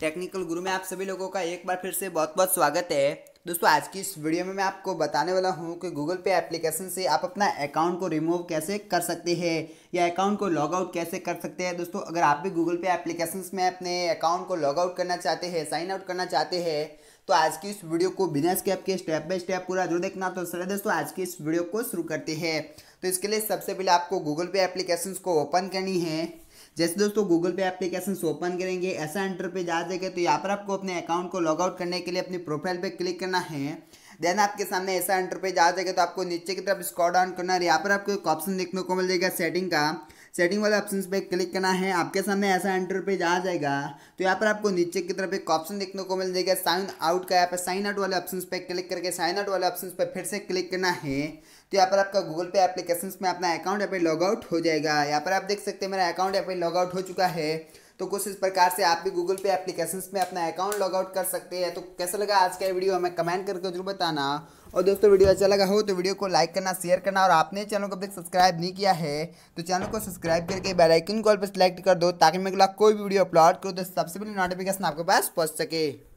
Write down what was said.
technical गुरु में आप सभी लोगों का एक बार फिर से बहुत बहुत स्वागत है दोस्तों आज की इस वीडियो में मैं आपको बताने वाला हूं कि गूगल पे एप्लीकेशन से आप अपना अकाउंट को रिमूव कैसे कर सकते हैं या अकाउंट को लॉग आउट कैसे कर सकते हैं दोस्तों अगर आप भी गूगल पे एप्लीकेशन में अपने अकाउंट को लॉग आउट करना चाहते हैं साइन आउट करना चाहते हैं तो आज की इस वीडियो को बिना स्टेप के स्टेप बाय स्टेप पूरा जरूर देखना तो सर दोस्तों आज की इस वीडियो को शुरू करते हैं तो इसके लिए सबसे पहले आपको गूगल पे एप्लीकेशन को ओपन करनी है जैसे दोस्तों गूगल पे एप्लीकेशन ओपन करेंगे ऐसा एंटर पे जा देंगे तो यहाँ पर आपको अपने अकाउंट को लॉग आउट करने के लिए अपनी प्रोफाइल पे क्लिक करना है देन आपके सामने ऐसा एंटर पे जा देगा तो आपको नीचे की तरफ स्कॉड ऑन करना है यहाँ पर आपको एक ऑप्शन देखने को मिल जाएगा सेटिंग का सेटिंग वाले ऑप्शन पे क्लिक करना है आपके सामने ऐसा एंटर पेज आ जाएगा तो यहाँ पर आपको नीचे की तरफ एक ऑप्शन देखने को मिल जाएगा साइन आउट का यहाँ पर साइन आउट वाले ऑप्शन पे क्लिक करके साइन आउट वाले ऑप्शन पे फिर से क्लिक करना है तो यहाँ पर आपका गूगल पे एप्लीकेशन में अपना अकाउंट यहाँ पे लॉग आउट हो जाएगा यहाँ पर आप देख सकते हैं मेरा अकाउंट यहाँ पे लॉग आउट हो चुका है तो कुछ इस प्रकार से आप भी गूगल पे एप्लीकेशन में अपना अकाउंट लॉग आउट कर सकते हैं तो कैसा लगा आज का वीडियो हमें कमेंट करके जरूर बताना और दोस्तों वीडियो अच्छा लगा हो तो वीडियो को लाइक करना शेयर करना और आपने चैनल को अभी सब्सक्राइब नहीं किया है तो चैनल को सब्सक्राइब करके बेल आइकन कॉल पर सेलेक्ट कर दो ताकि मैं अगला कोई भी वीडियो अपलोड करूँ तो सबसे पहले नोटिफिकेशन आपके पास पहुँच सके